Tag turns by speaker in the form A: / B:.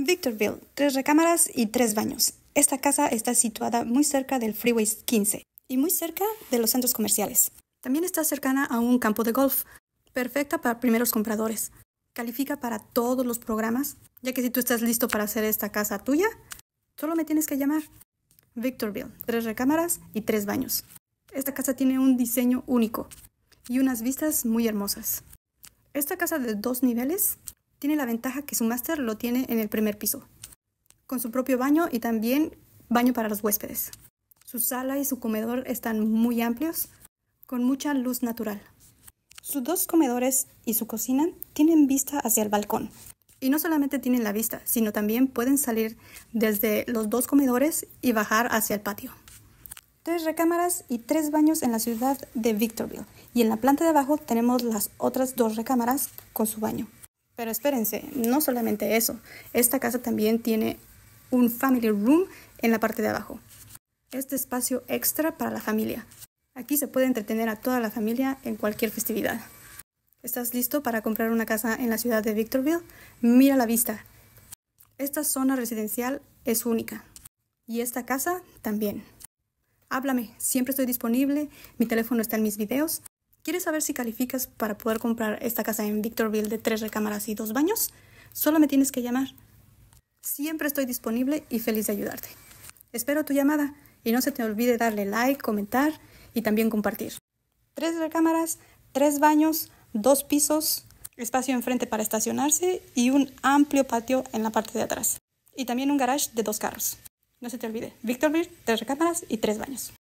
A: Victorville, tres recámaras y tres baños. Esta casa está situada muy cerca del Freeway 15 y muy cerca de los centros comerciales. También está cercana a un campo de golf, perfecta para primeros compradores. Califica para todos los programas, ya que si tú estás listo para hacer esta casa tuya, solo me tienes que llamar. Victorville, tres recámaras y tres baños. Esta casa tiene un diseño único y unas vistas muy hermosas. Esta casa de dos niveles tiene la ventaja que su máster lo tiene en el primer piso, con su propio baño y también baño para los huéspedes. Su sala y su comedor están muy amplios, con mucha luz natural. Sus dos comedores y su cocina tienen vista hacia el balcón. Y no solamente tienen la vista, sino también pueden salir desde los dos comedores y bajar hacia el patio. Tres recámaras y tres baños en la ciudad de Victorville. Y en la planta de abajo tenemos las otras dos recámaras con su baño. Pero espérense, no solamente eso, esta casa también tiene un family room en la parte de abajo. Este espacio extra para la familia. Aquí se puede entretener a toda la familia en cualquier festividad. ¿Estás listo para comprar una casa en la ciudad de Victorville? Mira la vista. Esta zona residencial es única. Y esta casa también. Háblame, siempre estoy disponible, mi teléfono está en mis videos. ¿Quieres saber si calificas para poder comprar esta casa en Victorville de tres recámaras y dos baños? Solo me tienes que llamar. Siempre estoy disponible y feliz de ayudarte. Espero tu llamada y no se te olvide darle like, comentar y también compartir. Tres recámaras, tres baños, dos pisos, espacio enfrente para estacionarse y un amplio patio en la parte de atrás. Y también un garage de dos carros. No se te olvide, Victorville, tres recámaras y tres baños.